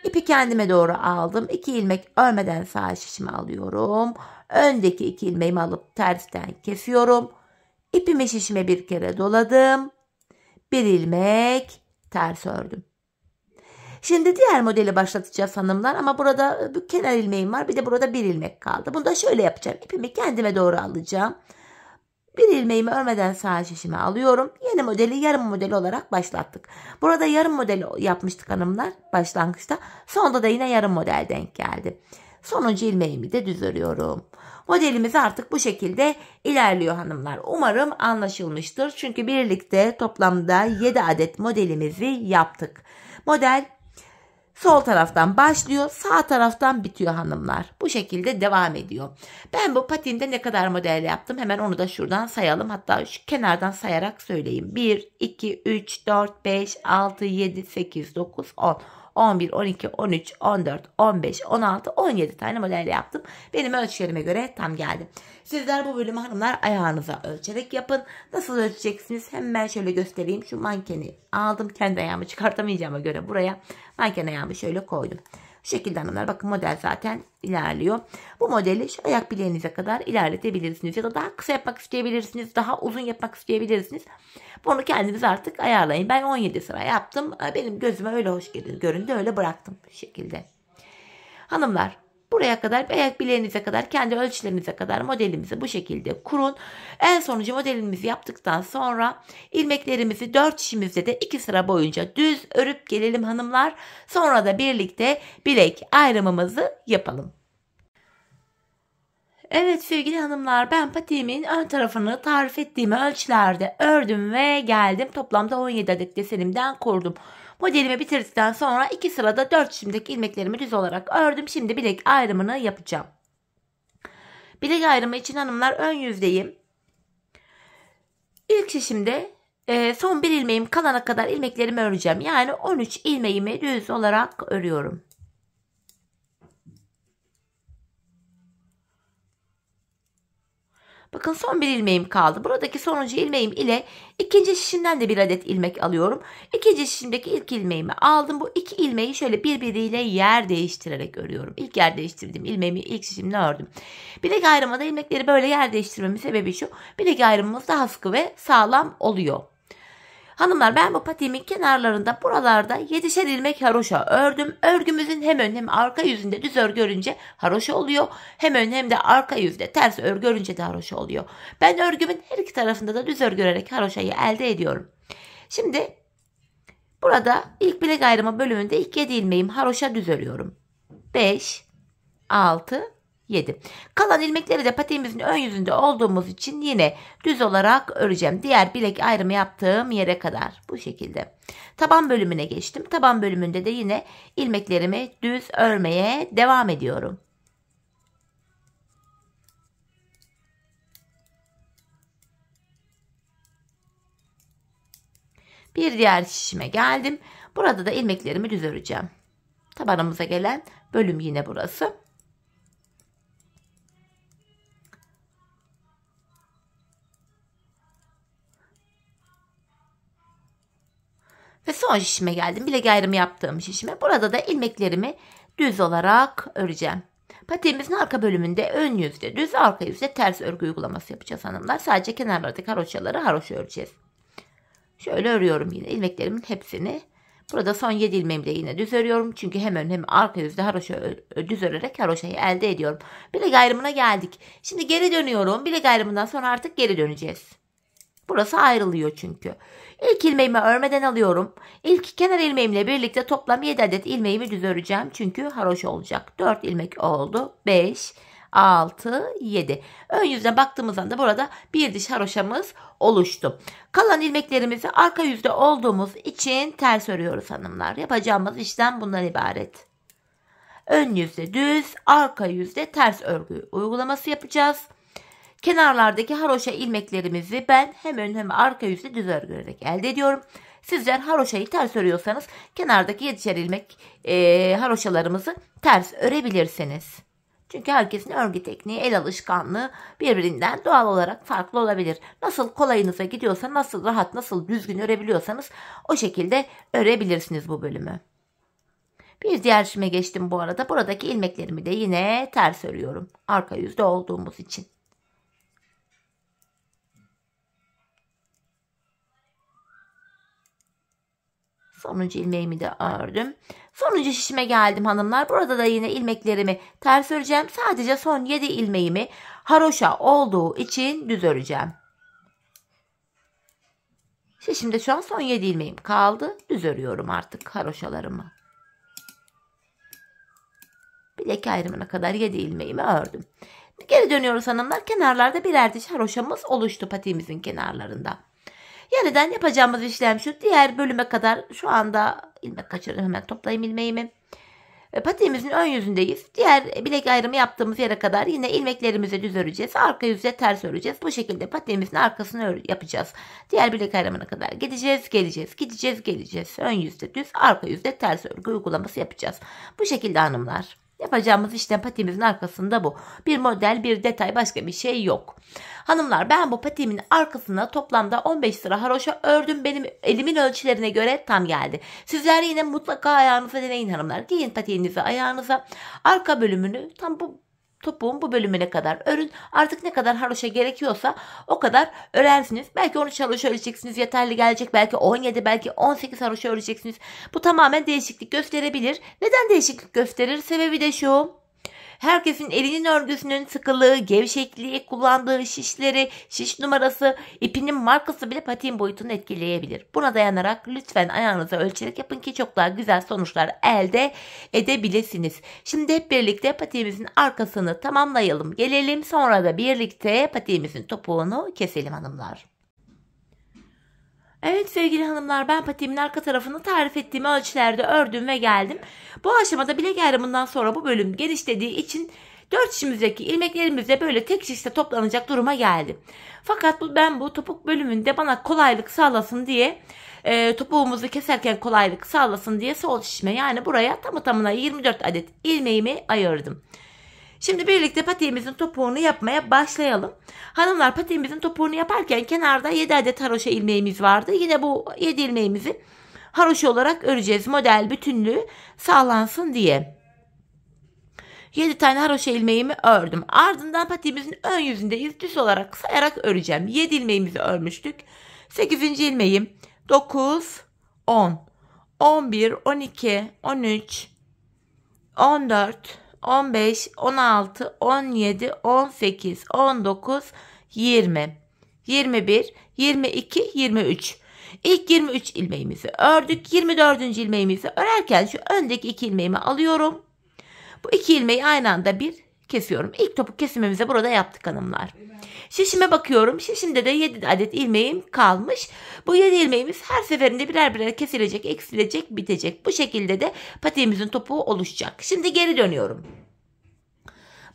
İpi kendime doğru aldım. 2 ilmek örmeden sağ şişime alıyorum. Öndeki 2 ilmeğimi alıp tersten kesiyorum. İpimi şişime bir kere doladım. 1 ilmek ters ördüm. Şimdi diğer modeli başlatacağız hanımlar ama burada e, bir kenar ilmeğim var bir de burada bir ilmek kaldı. Bunu da şöyle yapacağım. İpimi kendime doğru alacağım. Bir ilmeğimi örmeden sağ şişime alıyorum. Yeni modeli yarım modeli olarak başlattık. Burada yarım modeli yapmıştık hanımlar başlangıçta. Sonda da yine yarım model denk geldi. Sonuncu ilmeğimi de düz örüyorum. Modelimiz artık bu şekilde ilerliyor hanımlar. Umarım anlaşılmıştır. Çünkü birlikte toplamda 7 adet modelimizi yaptık. Model Sol taraftan başlıyor, sağ taraftan bitiyor hanımlar. Bu şekilde devam ediyor. Ben bu patinde ne kadar model yaptım hemen onu da şuradan sayalım. Hatta şu kenardan sayarak söyleyeyim. 1, 2, 3, 4, 5, 6, 7, 8, 9, 10. 11, 12, 13, 14, 15, 16, 17 tane model yaptım. Benim ölçülerime göre tam geldi. Sizler bu bölümü hanımlar ayağınıza ölçerek yapın. Nasıl ölçeceksiniz? Hemen şöyle göstereyim. Şu mankeni aldım. Kendi ayağımı çıkartamayacağıma göre buraya manken ayağımı şöyle koydum. Şu şekilde hanımlar bakın model zaten ilerliyor. Bu modeli şu ayak bileğinize kadar ilerletebilirsiniz. Ya da daha kısa yapmak isteyebilirsiniz. Daha uzun yapmak isteyebilirsiniz. Bunu kendiniz artık ayarlayın. Ben 17 sıra yaptım. Benim gözüme öyle hoş geldi göründü. Öyle bıraktım bu şekilde. Hanımlar Buraya kadar ayak bileğinize kadar kendi ölçülerinize kadar modelimizi bu şekilde kurun. En sonucu modelimizi yaptıktan sonra ilmeklerimizi dört şişimizde de iki sıra boyunca düz örüp gelelim hanımlar. Sonra da birlikte bilek ayrımımızı yapalım. Evet sevgili hanımlar ben patiğimin ön tarafını tarif ettiğim ölçülerde ördüm ve geldim. Toplamda 17 adet desenimden kurdum. Modelimi bitirdikten sonra iki sırada dört şimdiki ilmeklerimi düz olarak ördüm. Şimdi bilek ayrımını yapacağım. Bilek ayrımı için hanımlar ön yüzdeyim. İlk şişimde e, son bir ilmeğim kalana kadar ilmeklerimi öreceğim. Yani 13 ilmeğimi düz olarak örüyorum. Bakın son bir ilmeğim kaldı. Buradaki sonuncu ilmeğim ile ikinci şişimden de bir adet ilmek alıyorum. İkinci şişimdeki ilk ilmeğimi aldım. Bu iki ilmeği şöyle birbiriyle yer değiştirerek örüyorum. İlk yer değiştirdim. ilmeğimi ilk şişimle ördüm. Bilek ayrımada ilmekleri böyle yer değiştirmemin sebebi şu. Bilek ayrımımız daha sıkı ve sağlam oluyor. Hanımlar ben bu patiğimin kenarlarında buralarda yedişer ilmek haroşa ördüm. Örgümüzün hem ön hem arka yüzünde düz örgü örünce haroşa oluyor. Hem ön hem de arka yüzde ters örgü örünce de haroşa oluyor. Ben örgümün her iki tarafında da düz örgü örerek haroşayı elde ediyorum. Şimdi burada ilk bilek ayrımı bölümünde ilk 7 ilmeğim haroşa düz örüyorum. 5, 6, 7. Kalan ilmekleri de patiğimizin ön yüzünde olduğumuz için yine düz olarak öreceğim. Diğer bilek ayrımı yaptığım yere kadar bu şekilde. Taban bölümüne geçtim. Taban bölümünde de yine ilmeklerimi düz örmeye devam ediyorum. Bir diğer şişime geldim. Burada da ilmeklerimi düz öreceğim. Tabanımıza gelen bölüm yine burası. Ve son şişime geldim. Bilek ayrımı yaptığım şişime. Burada da ilmeklerimi düz olarak öreceğim. Patiğimizin arka bölümünde ön yüzde düz, arka yüzde ters örgü uygulaması yapacağız hanımlar. Sadece kenarlardaki haroşaları haroşa öreceğiz. Şöyle örüyorum yine ilmeklerimin hepsini. Burada son 7 ilmeğimi de yine düz örüyorum. Çünkü hem ön hem arka yüzde haroşa düz örerek haroşayı elde ediyorum. Bilek ayrımına geldik. Şimdi geri dönüyorum. Bilek ayrımından sonra artık geri döneceğiz. Burası ayrılıyor çünkü. İlk ilmeğimi örmeden alıyorum. İlk kenar ilmeğimle birlikte toplam 7 adet ilmeğimi düz öreceğim. Çünkü haroş olacak. 4 ilmek oldu. 5, 6, 7. Ön yüzüne baktığımızda da burada bir diş haroşamız oluştu. Kalan ilmeklerimizi arka yüzde olduğumuz için ters örüyoruz hanımlar. Yapacağımız işlem bundan ibaret. Ön yüzde düz, arka yüzde ters örgü uygulaması yapacağız. Kenarlardaki haroşa ilmeklerimizi ben hem ön hem arka yüzü düz örgülerek elde ediyorum. Sizler haroşayı ters örüyorsanız kenardaki yetişer ilmek e, haroşalarımızı ters örebilirsiniz. Çünkü herkesin örgü tekniği, el alışkanlığı birbirinden doğal olarak farklı olabilir. Nasıl kolayınıza gidiyorsa, nasıl rahat, nasıl düzgün örebiliyorsanız o şekilde örebilirsiniz bu bölümü. Bir diğer işime geçtim bu arada. Buradaki ilmeklerimi de yine ters örüyorum. Arka yüzde olduğumuz için. Sonuncu ilmeğimi de ördüm. Sonuncu şişime geldim hanımlar. Burada da yine ilmeklerimi ters öreceğim. Sadece son 7 ilmeğimi haroşa olduğu için düz öreceğim. Şişimde şu an son 7 ilmeğim kaldı. Düz örüyorum artık haroşalarımı. Bilek ayrımına kadar 7 ilmeğimi ördüm. Geri dönüyoruz hanımlar. Kenarlarda birer diş haroşamız oluştu patiğimizin kenarlarında. Yeniden yapacağımız işlem şu. Diğer bölüme kadar şu anda ilmek kaçırdım. Hemen toplayayım ilmeğimi. E, patiğimizin ön yüzündeyiz. Diğer bilek ayrımı yaptığımız yere kadar yine ilmeklerimizi düz öreceğiz. Arka yüzde ters öreceğiz. Bu şekilde patiğimizin arkasını yapacağız. Diğer bilek ayrımına kadar gideceğiz, geleceğiz, gideceğiz, geleceğiz. Ön yüzde düz, arka yüzde ters örgü uygulaması yapacağız. Bu şekilde hanımlar. Yapacağımız işte patimizin arkasında bu. Bir model, bir detay, başka bir şey yok. Hanımlar ben bu patimin arkasına toplamda 15 sıra haroşa ördüm. Benim elimin ölçülerine göre tam geldi. Sizler yine mutlaka ayağınıza deneyin hanımlar. Giyin patiğinizi ayağınıza. Arka bölümünü tam bu topuğun bu bölümüne kadar örün. Artık ne kadar haroşa gerekiyorsa o kadar örersiniz. Belki 13 haroşa öreceksiniz yeterli gelecek. Belki 17 belki 18 haroşa öreceksiniz. Bu tamamen değişiklik gösterebilir. Neden değişiklik gösterir? Sebebi de şu. Herkesin elinin örgüsünün sıkılığı, gevşekliği, kullandığı şişleri, şiş numarası, ipinin markası bile patiğin boyutunu etkileyebilir. Buna dayanarak lütfen ayağınıza ölçerek yapın ki çok daha güzel sonuçlar elde edebilirsiniz. Şimdi hep birlikte patiğimizin arkasını tamamlayalım. Gelelim sonra da birlikte patiğimizin topuğunu keselim hanımlar. Evet sevgili hanımlar ben patiğimin arka tarafını tarif ettiğim ölçülerde ördüm ve geldim. Bu aşamada bilek ayrımından sonra bu bölüm genişlediği için dört şişimizdeki ilmeklerimizle böyle tek şişte toplanacak duruma geldim. Fakat bu, ben bu topuk bölümünde bana kolaylık sağlasın diye e, topuğumuzu keserken kolaylık sağlasın diye sol şişme yani buraya tamı tamına 24 adet ilmeğimi ayırdım. Şimdi birlikte patiğimizin topuğunu yapmaya başlayalım. Hanımlar patiğimizin topuğunu yaparken kenarda 7 adet haroşa ilmeğimiz vardı. Yine bu 7 ilmeğimizi haroşa olarak öreceğiz. Model bütünlüğü sağlansın diye. 7 tane haroşa ilmeğimi ördüm. Ardından patiğimizin ön yüzünde düz olarak sayarak öreceğim. 7 ilmeğimizi örmüştük. 8. ilmeğim 9 10 11 12 13 14 15, 16, 17, 18, 19, 20, 21, 22, 23. İlk 23 ilmeğimizi ördük. 24. ilmeğimizi örerken şu öndeki iki ilmeğimi alıyorum. Bu iki ilmeği aynı anda bir kesiyorum. İlk topuk kesimimizi burada yaptık hanımlar. Şişime bakıyorum. Şişimde de 7 adet ilmeğim kalmış. Bu 7 ilmeğimiz her seferinde birer birer kesilecek, eksilecek, bitecek. Bu şekilde de patiğimizin topuğu oluşacak. Şimdi geri dönüyorum.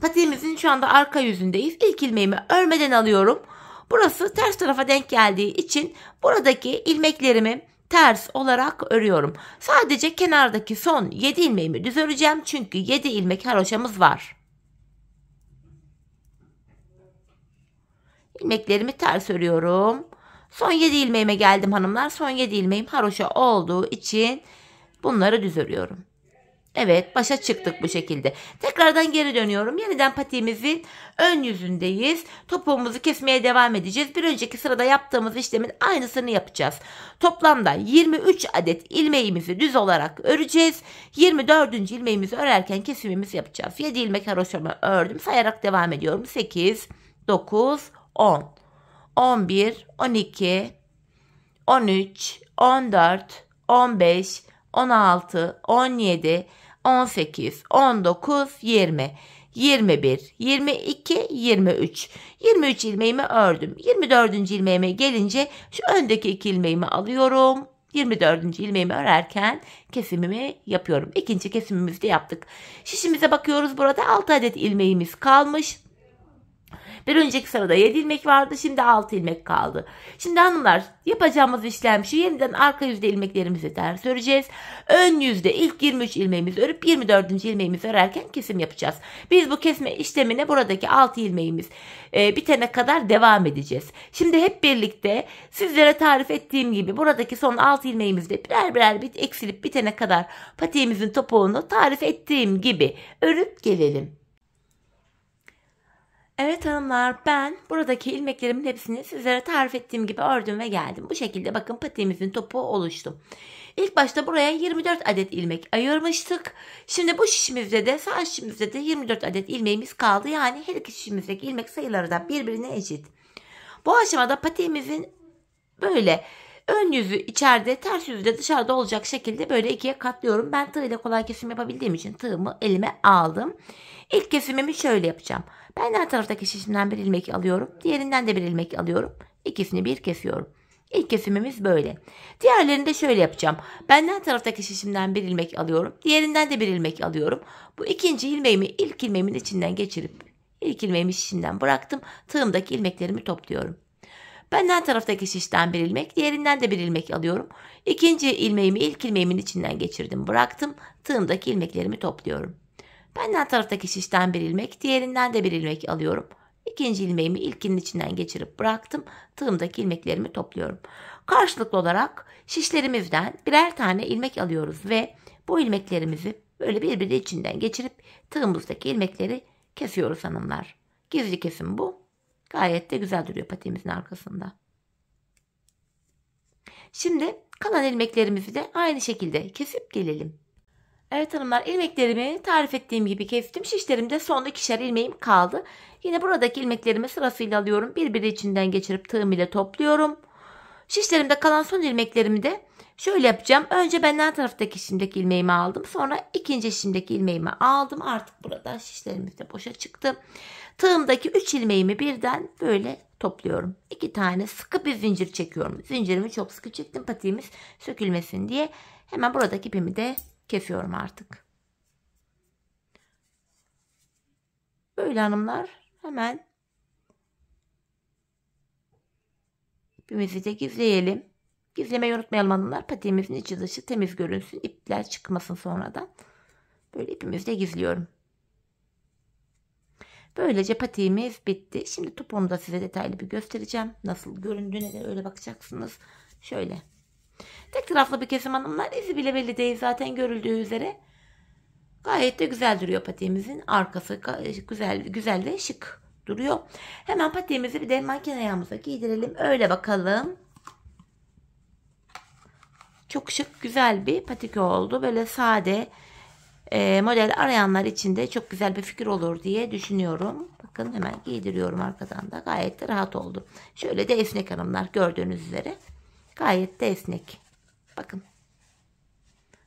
Patiğimizin şu anda arka yüzündeyiz. İlk ilmeğimi örmeden alıyorum. Burası ters tarafa denk geldiği için buradaki ilmeklerimi ters olarak örüyorum. Sadece kenardaki son 7 ilmeğimi düz öreceğim çünkü 7 ilmek haroşamız var. ilmeklerimi ters örüyorum. Son 7 ilmeğime geldim hanımlar. Son 7 ilmeğim haroşa olduğu için bunları düz örüyorum. Evet başa çıktık bu şekilde. Tekrardan geri dönüyorum. Yeniden patiğimizin ön yüzündeyiz. Topuğumuzu kesmeye devam edeceğiz. Bir önceki sırada yaptığımız işlemin aynısını yapacağız. Toplamda 23 adet ilmeğimizi düz olarak öreceğiz. 24. ilmeğimizi örerken kesimimizi yapacağız. 7 ilmek haroşamı ördüm. Sayarak devam ediyorum. 8, 9, 10, 11, 12, 13, 14, 15, 16, 17, 18, 19, 20, 21, 22, 23. 23 ilmeğimi ördüm. 24. ilmeğime gelince şu öndeki iki ilmeğimi alıyorum. 24. ilmeğimi örerken kesimimi yapıyorum. İkinci kesimimizi de yaptık. Şişimize bakıyoruz burada 6 adet ilmeğimiz kalmış. Bir önceki sırada 7 ilmek vardı. Şimdi 6 ilmek kaldı. Şimdi hanımlar yapacağımız işlem şu. Yeniden arka yüzde ilmeklerimizi ters öreceğiz. Ön yüzde ilk 23 ilmeğimizi örüp 24. ilmeğimizi örerken kesim yapacağız. Biz bu kesme işlemine buradaki 6 ilmeğimiz e, bitene kadar devam edeceğiz. Şimdi hep birlikte sizlere tarif ettiğim gibi buradaki son 6 ilmeğimizde birer birer bit eksilip bitene kadar patiğimizin topuğunu tarif ettiğim gibi örüp gelelim. Evet hanımlar ben buradaki ilmeklerimin hepsini sizlere tarif ettiğim gibi ördüm ve geldim. Bu şekilde bakın patiğimizin topu oluştu. İlk başta buraya 24 adet ilmek ayırmıştık. Şimdi bu şişimizde de sağ şişimizde de 24 adet ilmeğimiz kaldı. Yani her iki şişimizdeki ilmek sayıları da birbirine eşit. Bu aşamada patiğimizin böyle ön yüzü içeride ters yüzü de dışarıda olacak şekilde böyle ikiye katlıyorum. Ben tığ ile kolay kesim yapabildiğim için tığımı elime aldım. İlk kesimimi şöyle yapacağım. Ben her taraftaki şişimden bir ilmek alıyorum. Diğerinden de bir ilmek alıyorum. İkisini bir kesiyorum. İlk kesimimiz böyle. Diğerlerini de şöyle yapacağım. Benden taraftaki şişimden bir ilmek alıyorum. Diğerinden de bir ilmek alıyorum. Bu ikinci ilmeğimi ilk ilmeğimin içinden geçirip ilk ilmeğimi şişimden bıraktım. Tığımdaki ilmeklerimi topluyorum. Benden taraftaki şişten bir ilmek, diğerinden de bir ilmek alıyorum. İkinci ilmeğimi ilk ilmeğimin içinden geçirdim, bıraktım. Tığımdaki ilmeklerimi topluyorum. Benden taraftaki şişten bir ilmek, diğerinden de bir ilmek alıyorum. İkinci ilmeğimi ilkinin içinden geçirip bıraktım. Tığımdaki ilmeklerimi topluyorum. Karşılıklı olarak şişlerimizden birer tane ilmek alıyoruz ve bu ilmeklerimizi böyle birbiri içinden geçirip tığımızdaki ilmekleri kesiyoruz hanımlar. Gizli kesim bu. Gayet de güzel duruyor patiğimizin arkasında. Şimdi kalan ilmeklerimizi de aynı şekilde kesip gelelim. Evet hanımlar ilmeklerimi tarif ettiğim gibi kestim. Şişlerimde son ikişer ilmeğim kaldı. Yine buradaki ilmeklerimi sırasıyla alıyorum. Birbiri içinden geçirip tığım ile topluyorum. Şişlerimde kalan son ilmeklerimi de şöyle yapacağım. Önce benden taraftaki şimdiki ilmeğimi aldım. Sonra ikinci şimdiki ilmeğimi aldım. Artık burada şişlerimiz de boşa çıktı. Tığımdaki 3 ilmeğimi birden böyle topluyorum. 2 tane sıkı bir zincir çekiyorum. Zincirimi çok sıkı çektim patiğimiz sökülmesin diye. Hemen buradaki ipimi de kefiyorum artık. Böyle hanımlar hemen ipimizi de gizleyelim. Gizlemeyi unutmayalım hanımlar. Patiğimizin içi dışı temiz görünsün. İpler çıkmasın sonradan. Böyle ipimizi de gizliyorum. Böylece patiğimiz bitti. Şimdi topunu da size detaylı bir göstereceğim. Nasıl göründüğüne de öyle bakacaksınız. Şöyle. Tek taraflı bir kesim hanımlar izi bile belli değil zaten görüldüğü üzere. Gayet de güzel duruyor patiğimizin arkası güzel güzel ve şık duruyor. Hemen patiğimizi bir de manken ayağımıza giydirelim. Öyle bakalım. Çok şık güzel bir patiko oldu. Böyle sade e, model arayanlar için de çok güzel bir fikir olur diye düşünüyorum. Bakın hemen giydiriyorum arkadan da gayet de rahat oldu. Şöyle de esnek hanımlar gördüğünüz üzere. Gayet de esnek. Bakın.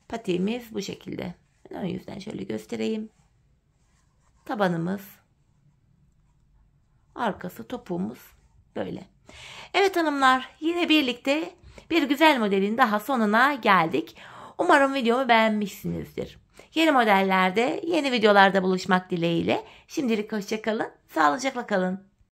Patiğimiz bu şekilde. Ben o yüzden şöyle göstereyim. Tabanımız. Arkası topuğumuz böyle. Evet hanımlar yine birlikte bir güzel modelin daha sonuna geldik. Umarım videomu beğenmişsinizdir. Yeni modellerde, yeni videolarda buluşmak dileğiyle. Şimdilik hoşçakalın, sağlıcakla kalın.